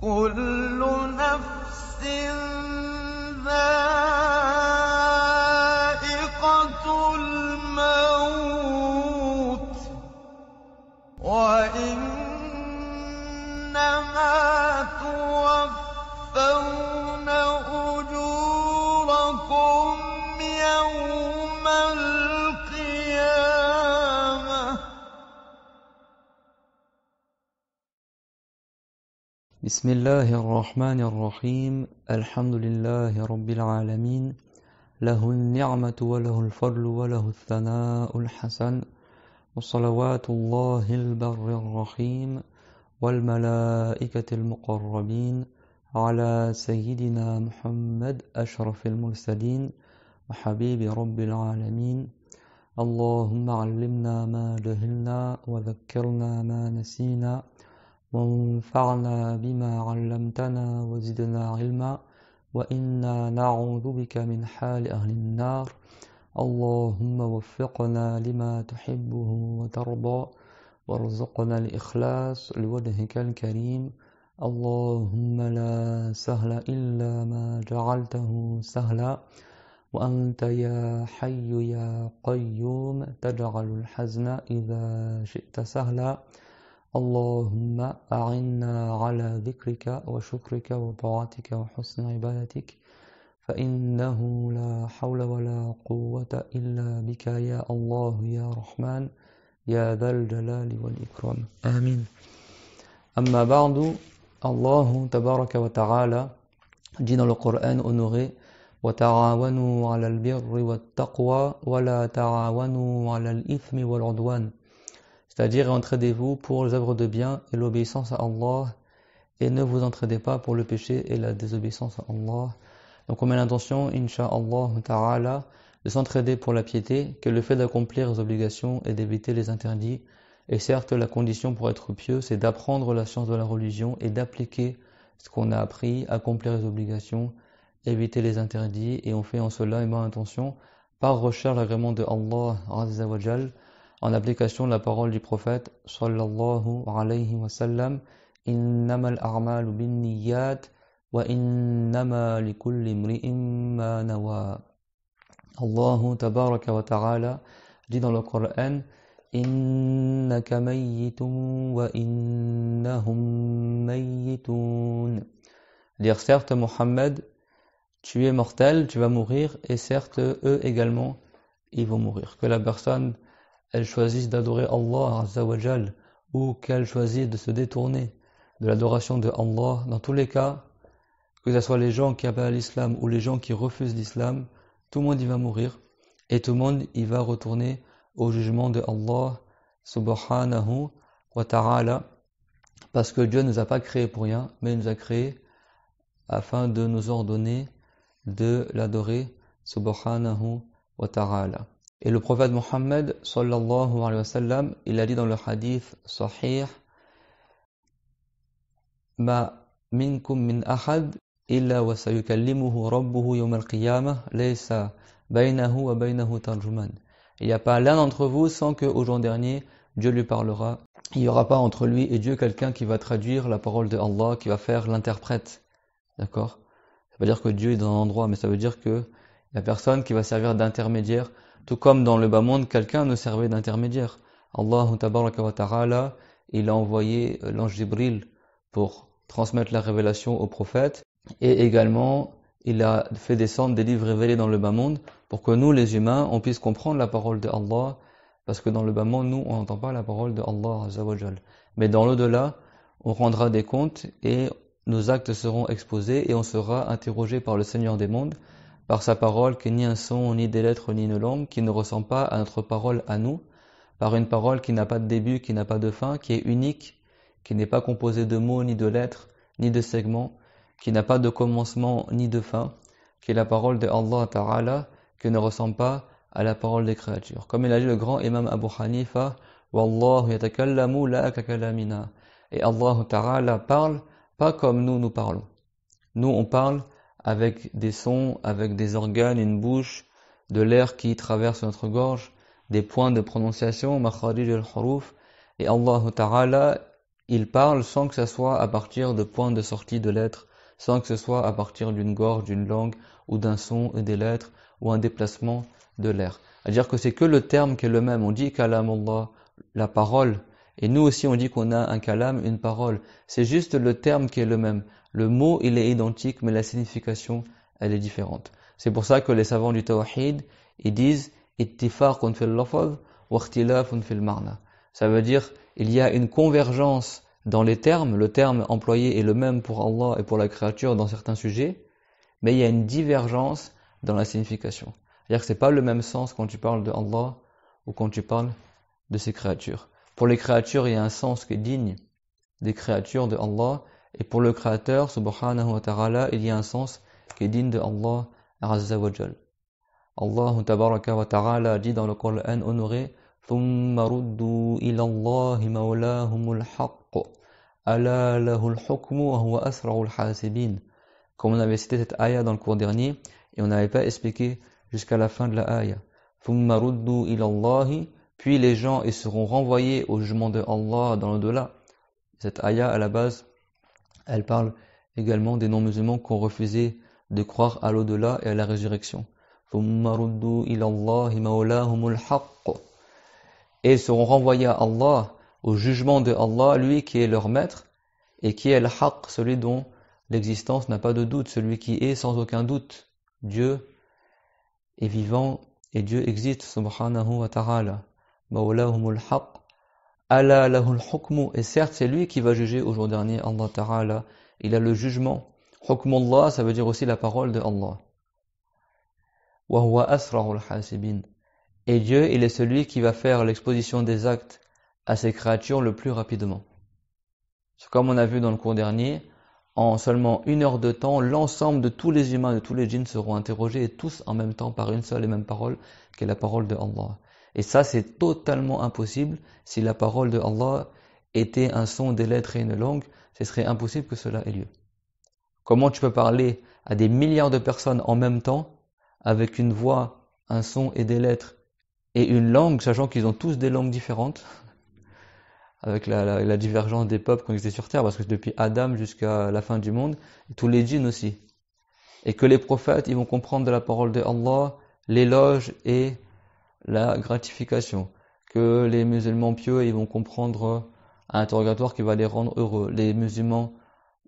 كل نفس بسم الله الرحمن الرحيم الحمد لله رب العالمين له النعمة وله الفضل وله الثناء الحسن وصلوات الله البر الرحيم والملائكة المقربين على سيدنا محمد أشرف المرسلين وحبيب رب العالمين اللهم علمنا ما جهلنا وذكرنا ما نسينا وانفعنا بما علمتنا وزدنا علما وإنا نعوذ بك من حال أهل النار اللهم وفقنا لما تحبه وترضى وارزقنا الإخلاص لوجهك الكريم اللهم لا سهل إلا ما جعلته سهلا وأنت يا حي يا قيوم تجعل الحزن إذا شئت سهلا اللهم أعنا على ذكرك وشكرك وطاعتك وحسن عبادتك فإنه لا حول ولا قوة إلا بك يا الله يا رحمن يا ذا الجلال والإكرام آمين أما بعد الله تبارك وتعالى جن القرآن أنغي وتعاونوا على البر والتقوى ولا تعاونوا على الإثم والعدوان C'est-à-dire entraidez-vous pour les œuvres de bien et l'obéissance à Allah et ne vous entraidez pas pour le péché et la désobéissance à Allah. Donc on met l'intention, Inch'Allah ta'ala, de s'entraider pour la piété que le fait d'accomplir les obligations et d'éviter les interdits. Et certes, la condition pour être pieux, c'est d'apprendre la science de la religion et d'appliquer ce qu'on a appris, accomplir les obligations, éviter les interdits, et on fait en cela une bonne intention par recherche l'agrément de Allah en application de la parole du prophète sallallahu alayhi wa sallam innamal a'malu binniyat wa innama likulli imri'in ma nawa Allah tabaraka wa ta'ala dit dans le Coran innaka mayyitun wa innahum mayyitun dire certes Mohammed tu es mortel tu vas mourir et certes eux également ils vont mourir que la personne elle choisissent d'adorer Allah Azzawajal ou qu'elle choisissent de se détourner de l'adoration de Allah, dans tous les cas, que ce soit les gens qui appellent à l'islam ou les gens qui refusent l'islam, tout le monde y va mourir et tout le monde y va retourner au jugement de Allah subhanahu wa ta'ala parce que Dieu ne nous a pas créés pour rien, mais il nous a créés afin de nous ordonner de l'adorer subhanahu wa ta'ala. Et le prophète Mohammed, sallallahu alayhi wa sallam, il a dit dans le hadith sahih Ma minkum min ahad illa wa sayukallimuhu rabbuhu yawm al-qiyamah laysa baynahu wa baynahu tarjuman. Il n'y a pas l'un d'entre vous sans que jour dernier Dieu lui parlera. Il n'y aura pas entre lui et Dieu quelqu'un qui va traduire la parole de Allah, qui va faire l'interprète. D'accord Ça veut dire que Dieu est dans un endroit, mais ça veut dire que la personne qui va servir d'intermédiaire tout comme dans le bas-monde, quelqu'un nous servait d'intermédiaire. Allah il a envoyé euh, l'ange Jibril pour transmettre la révélation au prophète et également il a fait descendre des livres révélés dans le bas-monde pour que nous les humains on puisse comprendre la parole d'Allah. parce que dans le bas-monde nous on n'entend pas la parole de Allah mais dans l'au-delà on rendra des comptes et nos actes seront exposés et on sera interrogé par le Seigneur des mondes par sa parole qui est ni un son, ni des lettres, ni une langue, qui ne ressemble pas à notre parole à nous, par une parole qui n'a pas de début, qui n'a pas de fin, qui est unique, qui n'est pas composée de mots, ni de lettres, ni de segments, qui n'a pas de commencement, ni de fin, qui est la parole de Allah Ta'ala, qui ne ressemble pas à la parole des créatures. Comme il a dit le grand imam Abu Hanifa, Wallahu yatakallamu la Et Allah Ta'ala parle pas comme nous, nous parlons. Nous, on parle avec des sons, avec des organes, une bouche, de l'air qui traverse notre gorge, des points de prononciation, al-huruf, et Allah Ta'ala, il parle sans que ce soit à partir de points de sortie de lettres, sans que ce soit à partir d'une gorge, d'une langue, ou d'un son et des lettres, ou un déplacement de l'air. à dire que c'est que le terme qui est le même. On dit kalam Allah, la parole, et nous aussi, on dit qu'on a un kalam, une parole. C'est juste le terme qui est le même. Le mot, il est identique, mais la signification, elle est différente. C'est pour ça que les savants du Tawhid, ils disent ittifaqun fil lafaz wa ikhtilafun fil marna. Ça veut dire il y a une convergence dans les termes, le terme employé est le même pour Allah et pour la créature dans certains sujets, mais il y a une divergence dans la signification. C'est-à-dire que c'est pas le même sens quand tu parles de Allah ou quand tu parles de ses créatures. Pour les créatures, il y a un sens qui est digne des créatures de Allah et pour le Créateur, subhanahu wa ta'ala, il y a un sens qui est digne de Allah azza wa jal. Allah tabaraka wa ta'ala dit dans le Coran honoré ثم ردوا إلى الله مولاهم الحق ألا له الحكم وهو أسرع Comme on avait cité cette ayah dans le cours dernier et on n'avait pas expliqué jusqu'à la fin de la ayah. ثم ruddu إلى الله Puis les gens ils seront renvoyés au jugement de Allah dans le delà Cette ayah à la base elle parle également des non-musulmans qui ont refusé de croire à l'au-delà et à la résurrection. Et ils seront renvoyés à Allah, au jugement de Allah, lui qui est leur maître, et qui est le haqq, celui dont l'existence n'a pas de doute, celui qui est sans aucun doute. Dieu est vivant et Dieu existe, subhanahu wa ta'ala. haqq, Allah et certes c'est lui qui va juger au jour dernier, Allah ta'ala, il a le jugement. Hukmullah, ça veut dire aussi la parole de Allah. Wa huwa hasibin. Et Dieu, il est celui qui va faire l'exposition des actes à ses créatures le plus rapidement. Comme on a vu dans le cours dernier, en seulement une heure de temps, l'ensemble de tous les humains, de tous les djinns seront interrogés et tous en même temps par une seule et même parole, qui est la parole de Allah. Et ça, c'est totalement impossible si la parole de Allah était un son, des lettres et une langue. Ce serait impossible que cela ait lieu. Comment tu peux parler à des milliards de personnes en même temps avec une voix, un son et des lettres et une langue, sachant qu'ils ont tous des langues différentes avec la, divergence des peuples ils étaient sur Terre, parce que depuis Adam jusqu'à la fin du monde, tous les djinns aussi. Et que les prophètes, ils vont comprendre de la parole de Allah l'éloge et la gratification, que les musulmans pieux ils vont comprendre un interrogatoire qui va les rendre heureux. Les musulmans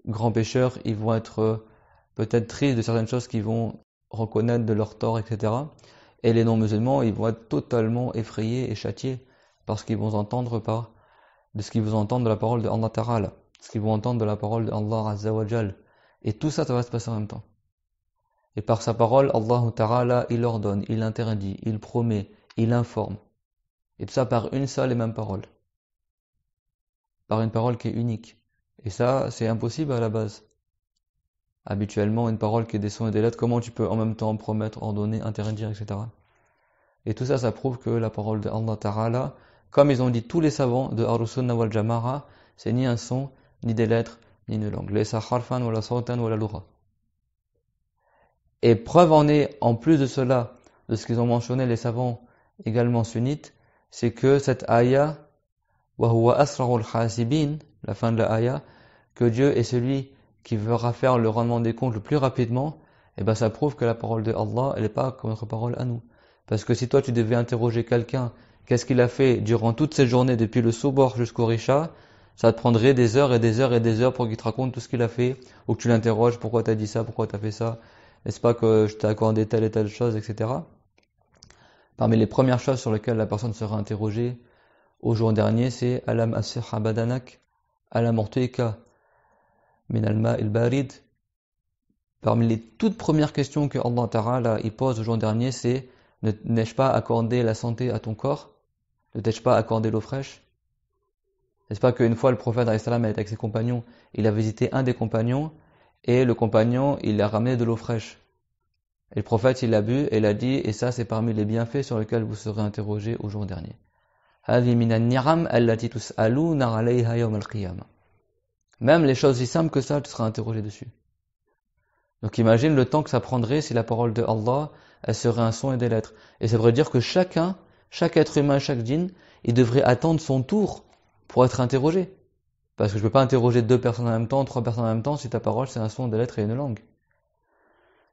grands pécheurs, ils vont être euh, peut-être tristes de certaines choses qu'ils vont reconnaître de leur tort, etc. Et les non-musulmans, ils vont être totalement effrayés et châtiés parce qu'ils vont entendre par de ce qu'ils vont entendre de la parole de Ta'ala, ce qu'ils vont entendre de la parole Azza wa Jal. Et tout ça, ça va se passer en même temps. Et par sa parole, Allah Ta'ala, il ordonne, il interdit, il promet, il informe. Et tout ça par une seule et même parole. Par une parole qui est unique. Et ça, c'est impossible à la base. Habituellement, une parole qui est des sons et des lettres, comment tu peux en même temps promettre, en ordonner, interdire, etc. Et tout ça, ça prouve que la parole de Allah Ta'ala, comme ils ont dit tous les savants de Arusunna wal Jamara, c'est ni un son, ni des lettres, ni une langue. Les la wala ou la Loura. Et preuve en est, en plus de cela, de ce qu'ils ont mentionné les savants également sunnite, c'est que cette ayah, la fin de la ayah, que Dieu est celui qui verra faire le rendement des comptes le plus rapidement, et eh ben ça prouve que la parole de Allah, elle n'est pas comme notre parole à nous. Parce que si toi tu devais interroger quelqu'un, qu'est-ce qu'il a fait durant toutes ces journées, depuis le soubor jusqu'au richa, ça te prendrait des heures et des heures et des heures pour qu'il te raconte tout ce qu'il a fait, ou que tu l'interroges, pourquoi tu as dit ça, pourquoi tu as fait ça, n'est-ce pas que je t'ai accordé telle et telle chose, etc. Parmi les premières choses sur lesquelles la personne sera interrogée au jour dernier, c'est Alam asir abadanak, Alam orteka, Minalma il barid. Parmi les toutes premières questions que Allah Ta'ala pose au jour dernier, c'est N'ai-je pas accordé la santé à ton corps Ne t'ai-je pas accordé l'eau fraîche N'est-ce pas qu'une fois le prophète est avec ses compagnons, il a visité un des compagnons et le compagnon il a ramené de l'eau fraîche. Et le prophète, il l'a bu et l'a dit, et ça, c'est parmi les bienfaits sur lesquels vous serez interrogés au jour dernier. Même les choses si simples que ça, tu seras interrogé dessus. Donc imagine le temps que ça prendrait si la parole de Allah, elle serait un son et des lettres. Et ça voudrait dire que chacun, chaque être humain, chaque djinn, il devrait attendre son tour pour être interrogé. Parce que je ne peux pas interroger deux personnes en même temps, trois personnes en même temps, si ta parole c'est un son, des lettres et une langue.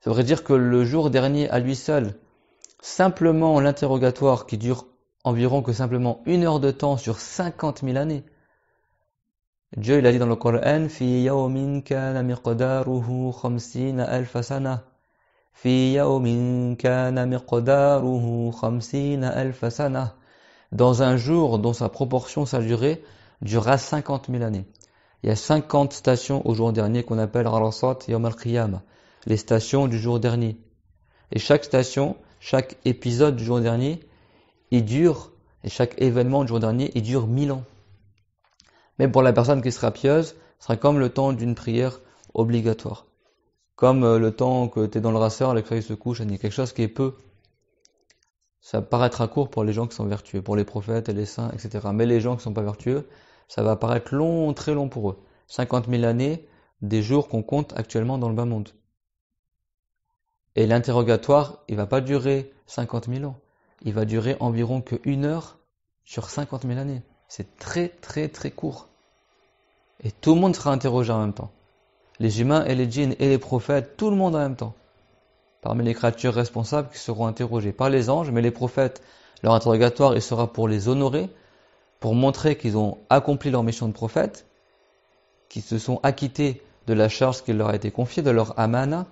Ça voudrait dire que le jour dernier à lui seul, simplement l'interrogatoire qui dure environ que simplement une heure de temps sur 50 000 années. Dieu, il a dit dans le Coran, Fi yawmin kana miqdaruhu khamsina Fi Dans un jour dont sa proportion, sa durée, durera 50 000 années. Il y a 50 stations au jour dernier qu'on appelle Arasat Yawm al-Qiyamah les stations du jour dernier. Et chaque station, chaque épisode du jour dernier, il dure, et chaque événement du jour dernier, il dure mille ans. Mais pour la personne qui sera pieuse, ce sera comme le temps d'une prière obligatoire. Comme euh, le temps que tu es dans le rasseur, le soleil se couche, il y a quelque chose qui est peu. Ça paraîtra court pour les gens qui sont vertueux, pour les prophètes et les saints, etc. Mais les gens qui sont pas vertueux, ça va paraître long, très long pour eux. 50 000 années, des jours qu'on compte actuellement dans le bas monde. Et l'interrogatoire, il va pas durer 50 000 ans. Il va durer environ que une heure sur 50 000 années. C'est très très très court. Et tout le monde sera interrogé en même temps. Les humains et les djinns et les prophètes, tout le monde en même temps. Parmi les créatures responsables qui seront interrogées par les anges, mais les prophètes, leur interrogatoire, il sera pour les honorer, pour montrer qu'ils ont accompli leur mission de prophète, qu'ils se sont acquittés de la charge qui leur a été confiée, de leur amana,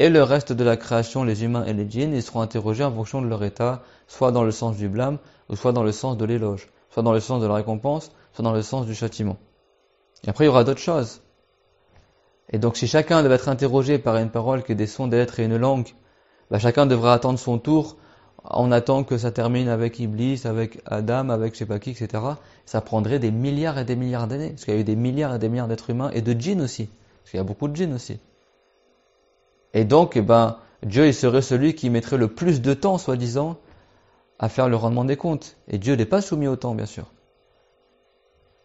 et le reste de la création, les humains et les djinns, ils seront interrogés en fonction de leur état, soit dans le sens du blâme, ou soit dans le sens de l'éloge, soit dans le sens de la récompense, soit dans le sens du châtiment. Et après, il y aura d'autres choses. Et donc, si chacun devait être interrogé par une parole qui est des sons, des lettres et une langue, bah, chacun devrait attendre son tour. en attendant que ça termine avec Iblis, avec Adam, avec je sais pas qui, etc. Ça prendrait des milliards et des milliards d'années, parce qu'il y a eu des milliards et des milliards d'êtres humains et de djinns aussi, parce qu'il y a beaucoup de djinns aussi. Et donc, eh ben, Dieu il serait celui qui mettrait le plus de temps, soi-disant, à faire le rendement des comptes. Et Dieu n'est pas soumis au temps, bien sûr.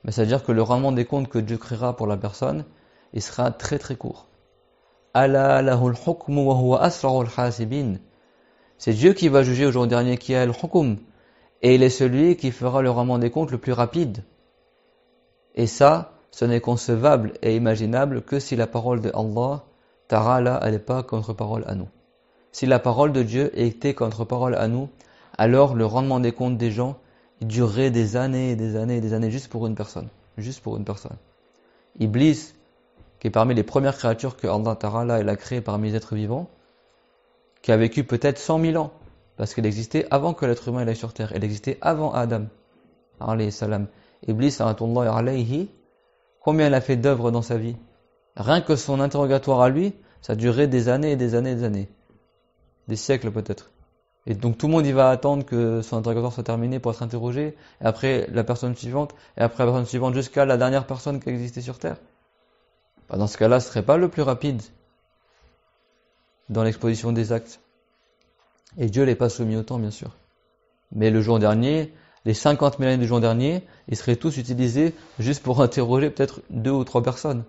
Mais c'est-à-dire que le rendement des comptes que Dieu créera pour la personne, il sera très très court. C'est Dieu qui va juger au jour dernier qui a le hukum Et il est celui qui fera le rendement des comptes le plus rapide. Et ça, ce n'est concevable et imaginable que si la parole de Allah Tara, elle n'est pas contre-parole à nous. Si la parole de Dieu était contre-parole à nous, alors le rendement des comptes des gens durerait des années et des années et des années juste pour une personne. Juste pour une personne. Iblis, qui est parmi les premières créatures que Allah Ta'ala a créées parmi les êtres vivants, qui a vécu peut-être 100 000 ans, parce qu'elle existait avant que l'être humain aille sur terre, elle existait avant Adam. Alayhi salam. Iblis, alayhi, combien elle a fait d'œuvres dans sa vie Rien que son interrogatoire à lui, ça durait des années et des années et des années. Des siècles peut-être. Et donc tout le monde y va attendre que son interrogatoire soit terminé pour être interrogé, et après la personne suivante, et après la personne suivante jusqu'à la dernière personne qui a existé sur Terre. Bah, dans ce cas-là, ce serait pas le plus rapide dans l'exposition des actes. Et Dieu l'est pas soumis autant, bien sûr. Mais le jour dernier, les 50 000 années du jour dernier, ils seraient tous utilisés juste pour interroger peut-être deux ou trois personnes.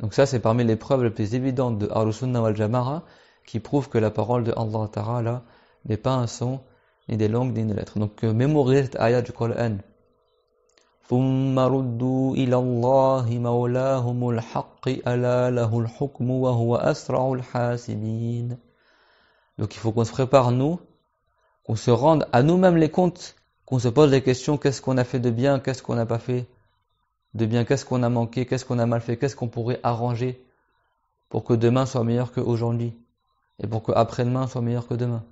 Donc ça, c'est parmi les preuves les plus évidentes de al wal Jamara qui prouve que la parole de Allah Ta'ala n'est pas un son, ni des langues, ni des lettres. Donc euh, mémorisez cette du Coran. Donc il faut qu'on se prépare nous, qu'on se rende à nous-mêmes les comptes, qu'on se pose les questions, qu'est-ce qu'on a fait de bien, qu'est-ce qu'on n'a pas fait de bien qu'est-ce qu'on a manqué, qu'est-ce qu'on a mal fait, qu'est-ce qu'on pourrait arranger pour que demain soit meilleur qu'aujourd'hui et pour que après-demain soit meilleur que demain.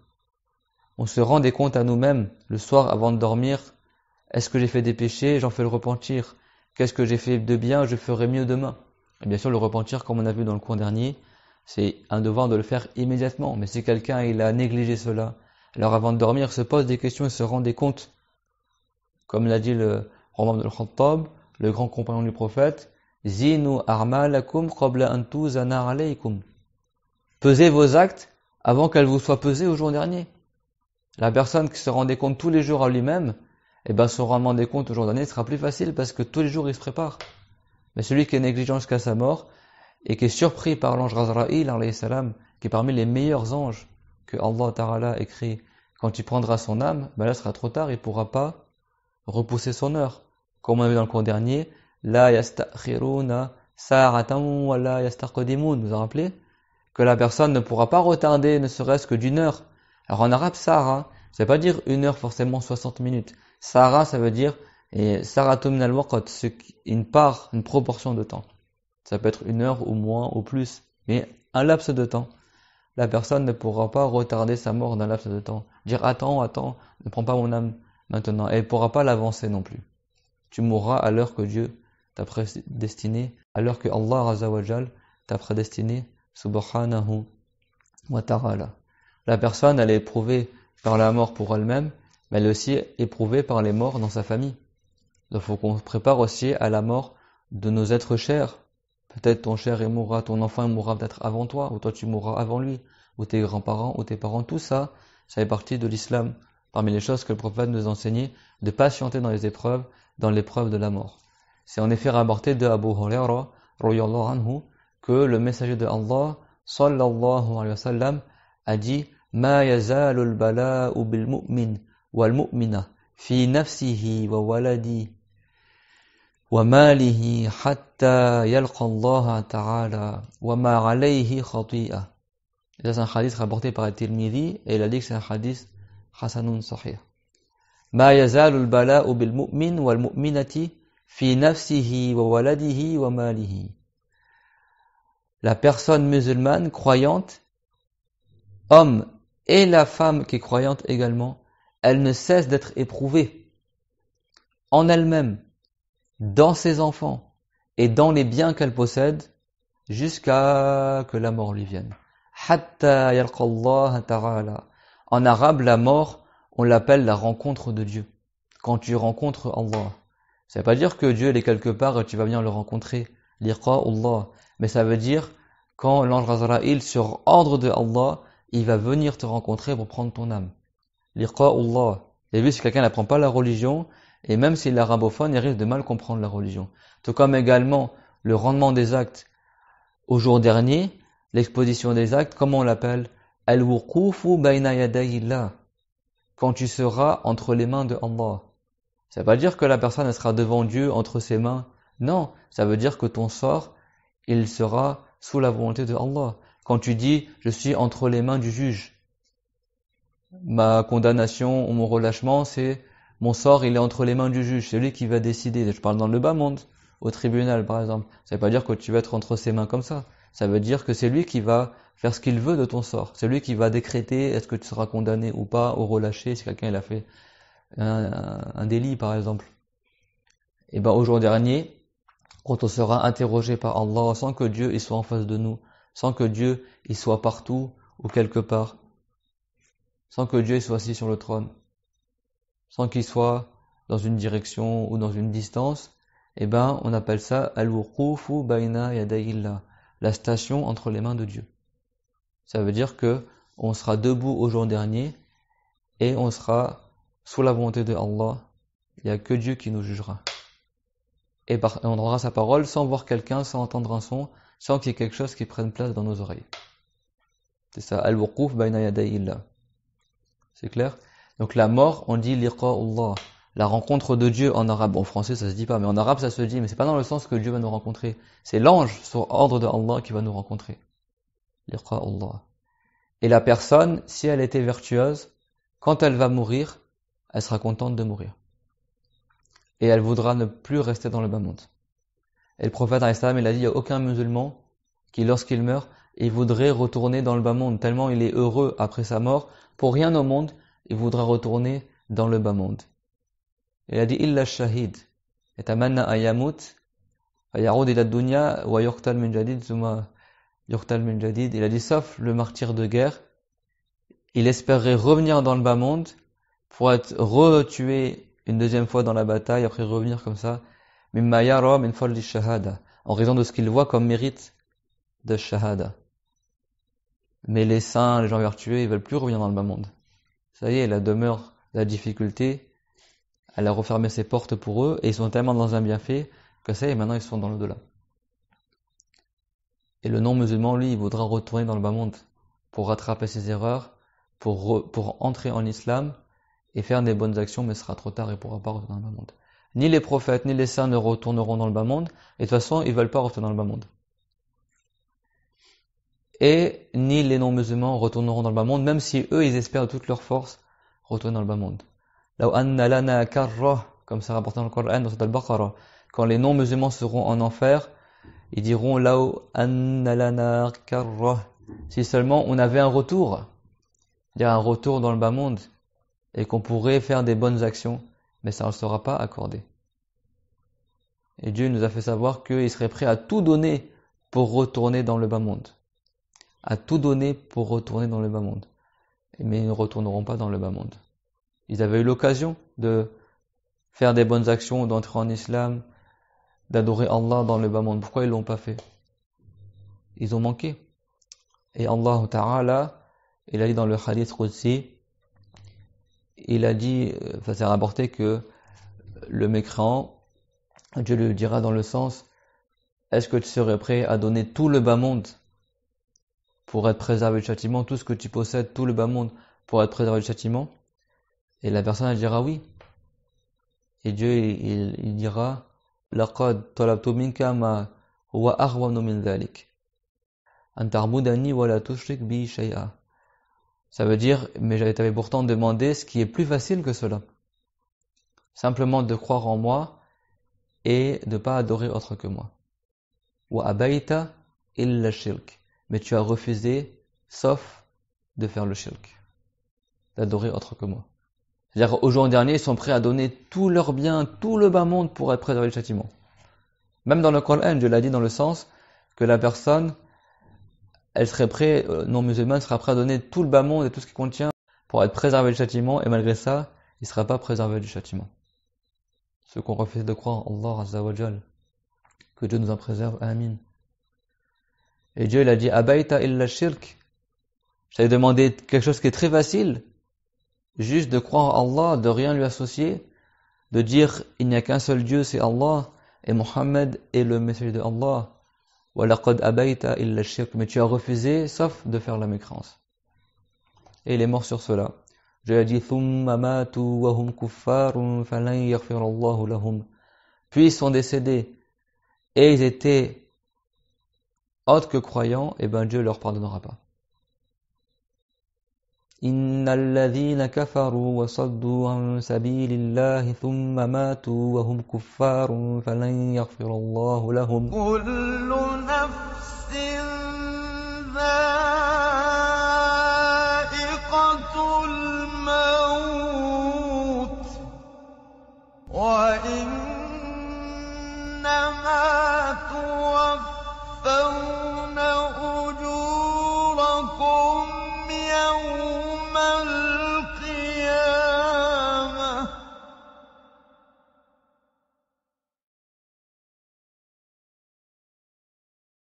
On se rend des comptes à nous-mêmes le soir avant de dormir. Est-ce que j'ai fait des péchés J'en fais le repentir. Qu'est-ce que j'ai fait de bien Je ferai mieux demain. Et bien sûr, le repentir, comme on a vu dans le cours dernier, c'est un devoir de le faire immédiatement. Mais si quelqu'un il a négligé cela, alors avant de dormir, se pose des questions et se rend des comptes. Comme l'a dit le Roman de Khattab, le grand compagnon du prophète, Zinu armalakum qabla antuzana alaykum. Pesez vos actes avant qu'elles vous soient pesées au jour dernier. La personne qui se rendait compte tous les jours à lui-même, eh bien se rendement des comptes au jour dernier sera plus facile parce que tous les jours il se prépare. Mais celui qui est négligent jusqu'à sa mort et qui est surpris par l'ange Razraïl, salam, qui est parmi les meilleurs anges que Allah Ta'ala écrit, quand il prendra son âme, ben là sera trop tard, il pourra pas repousser son heure. Comme on a vu dans le cours dernier, la yastakhiruna sa'atan wa la yastaqdimun. nous a rappelé que la personne ne pourra pas retarder ne serait-ce que d'une heure. Alors en arabe, Sarah, ça veut pas dire une heure forcément 60 minutes. Sarah, ça veut dire et saratum al une part, une proportion de temps. Ça peut être une heure ou moins ou plus, mais un laps de temps. La personne ne pourra pas retarder sa mort d'un laps de temps. Dire attends, attends, ne prends pas mon âme maintenant. elle ne pourra pas l'avancer non plus. Tu mourras à l'heure que Dieu t'a prédestiné, à l'heure que Allah Azawajal t'a prédestiné, subhanahu wa ta'ala. La personne, elle est éprouvée par la mort pour elle-même, mais elle est aussi éprouvée par les morts dans sa famille. Donc, il faut qu'on se prépare aussi à la mort de nos êtres chers. Peut-être ton cher il mourra, ton enfant mourra peut-être avant toi, ou toi tu mourras avant lui, ou tes grands-parents, ou tes parents. Tout ça, ça fait partie de l'islam. Parmi les choses que le prophète nous enseignait, de patienter dans les épreuves, dans l'épreuve de la mort. C'est en effet rapporté de Abu Huraira, que le messager de Allah, sallallahu alayhi wa sallam, a dit « Ma yazalu al-bala'u bil-mu'min wal-mu'mina fi nafsihi wa waladi wa malihi hatta yalqa Allah ta'ala wa ma alayhi khati'a » C'est un hadith rapporté par al-Tirmidhi et il a dit que hadith « Hasanun sahih ». La personne musulmane croyante, homme et la femme qui est croyante également, elle ne cesse d'être éprouvée en elle-même, dans ses enfants et dans les biens qu'elle possède jusqu'à que la mort lui vienne. En arabe, la mort on l'appelle la rencontre de Dieu. Quand tu rencontres Allah. Ça veut pas dire que Dieu est quelque part et tu vas bien le rencontrer. Allah. Mais ça veut dire quand l'ange Azraïl, sur ordre de Allah, il va venir te rencontrer pour prendre ton âme. Allah. Et vu si quelqu'un n'apprend pas la religion, et même s'il est arabophone, il risque de mal comprendre la religion. Tout comme également le rendement des actes au jour dernier, l'exposition des actes, comment on l'appelle Al-wuqufu bayna quand tu seras entre les mains de Allah. Ça veut pas dire que la personne sera devant Dieu entre ses mains. Non, ça veut dire que ton sort, il sera sous la volonté de Allah. Quand tu dis je suis entre les mains du juge, ma condamnation ou mon relâchement, c'est mon sort, il est entre les mains du juge, c'est lui qui va décider. Je parle dans le bas monde, au tribunal par exemple. Ça ne veut pas dire que tu vas être entre ses mains comme ça. Ça veut dire que c'est lui qui va faire ce qu'il veut de ton sort. C'est lui qui va décréter est-ce que tu seras condamné ou pas, ou relâché si quelqu'un a fait un, délit par exemple. Et ben au jour dernier, quand on sera interrogé par Allah sans que Dieu il soit en face de nous, sans que Dieu il soit partout ou quelque part, sans que Dieu il soit assis sur le trône, sans qu'il soit dans une direction ou dans une distance, et eh ben on appelle ça al-wuqufu bayna yadayillah la station entre les mains de Dieu. Ça veut dire que on sera debout au jour dernier et on sera sous la volonté de Allah. Il n'y a que Dieu qui nous jugera. Et on entendra sa parole sans voir quelqu'un, sans entendre un son, sans qu'il y ait quelque chose qui prenne place dans nos oreilles. C'est ça, al-wuquf bayna C'est clair Donc la mort, on dit liqa Allah la rencontre de Dieu en arabe. En français, ça se dit pas, mais en arabe, ça se dit. Mais c'est pas dans le sens que Dieu va nous rencontrer. C'est l'ange sur ordre de Allah qui va nous rencontrer. Et la personne, si elle était vertueuse, quand elle va mourir, elle sera contente de mourir. Et elle voudra ne plus rester dans le bas monde. Et le prophète, il a dit, il n'y a aucun musulman qui, lorsqu'il meurt, il voudrait retourner dans le bas monde, tellement il est heureux après sa mort. Pour rien au monde, il voudra retourner dans le bas monde il a dit illa shahid. Et ila dunya wa yuqtal min jadid zuma yuqtal min jadid. Il a dit sauf le martyr de guerre, il espérait revenir dans le bas monde pour être retué une deuxième fois dans la bataille après revenir comme ça. Mimma min de shahada. En raison de ce qu'il voit comme mérite de shahada. Mais les saints, les gens vertueux, ils veulent plus revenir dans le bas monde. Ça y est, la demeure, la difficulté, elle a refermé ses portes pour eux et ils sont tellement dans un bienfait que ça et maintenant ils sont dans le delà Et le non-musulman, lui, il voudra retourner dans le bas monde pour rattraper ses erreurs, pour, pour entrer en islam et faire des bonnes actions, mais ce sera trop tard et pourra pas retourner dans le bas monde. Ni les prophètes, ni les saints ne retourneront dans le bas monde, et de toute façon, ils veulent pas retourner dans le bas monde. Et ni les non-musulmans retourneront dans le bas monde, même si eux, ils espèrent de toute leur force retourner dans le bas monde comme c'est rapporté dans le Coran, dans Al-Baqarah, quand les non-musulmans seront en enfer, ils diront Si seulement on avait un retour, il y a un retour dans le bas monde, et qu'on pourrait faire des bonnes actions, mais ça ne sera pas accordé. Et Dieu nous a fait savoir qu'il serait prêt à tout donner pour retourner dans le bas monde. À tout donner pour retourner dans le bas monde. Mais ils ne retourneront pas dans le bas monde. Ils avaient eu l'occasion de faire des bonnes actions, d'entrer en islam, d'adorer Allah dans le bas monde. Pourquoi ils l'ont pas fait Ils ont manqué. Et Allah Ta'ala, il a dit dans le hadith Qudsi, il a dit, ça euh, c'est rapporté que le mécréant, Dieu lui dira dans le sens, est-ce que tu serais prêt à donner tout le bas monde pour être préservé du châtiment, tout ce que tu possèdes, tout le bas monde pour être préservé du châtiment et la personne elle dira oui. Et Dieu il, dira لقد طلبت منك ما Ça veut dire, mais j'avais t'avais pourtant demandé ce qui est plus facile que cela. Simplement de croire en moi et de ne pas adorer autre que moi. Mais tu as refusé, sauf de faire le shirk, d'adorer autre que moi. C'est-à-dire, aux jour dernier, ils sont prêts à donner tout leur bien, tout le bas monde pour être préservés du châtiment. Même dans le Coran, Dieu l'a dit dans le sens que la personne, elle serait prête, euh, non musulmane, sera prête à donner tout le bas monde et tout ce qui contient pour être préservé du châtiment, et malgré ça, il ne sera pas préservé du châtiment. Ce qu'on refuse de croire, Allah Azzawajal, que Dieu nous en préserve, Amin. Et Dieu, il a dit, Abayta illa shirk. Je demandé quelque chose qui est très facile, juste de croire à Allah, de rien lui associer, de dire il n'y a qu'un seul Dieu, c'est Allah, et Mohammed est le messager de Allah. Mais tu as refusé, sauf de faire la mécrance. Et il est mort sur cela. Je lui ai dit hum Puis ils sont décédés, et ils étaient autres que croyants, et ben Dieu ne leur pardonnera pas. إن الذين كفروا وصدوا عن سبيل الله ثم ماتوا وهم كفار فلن يغفر الله لهم كل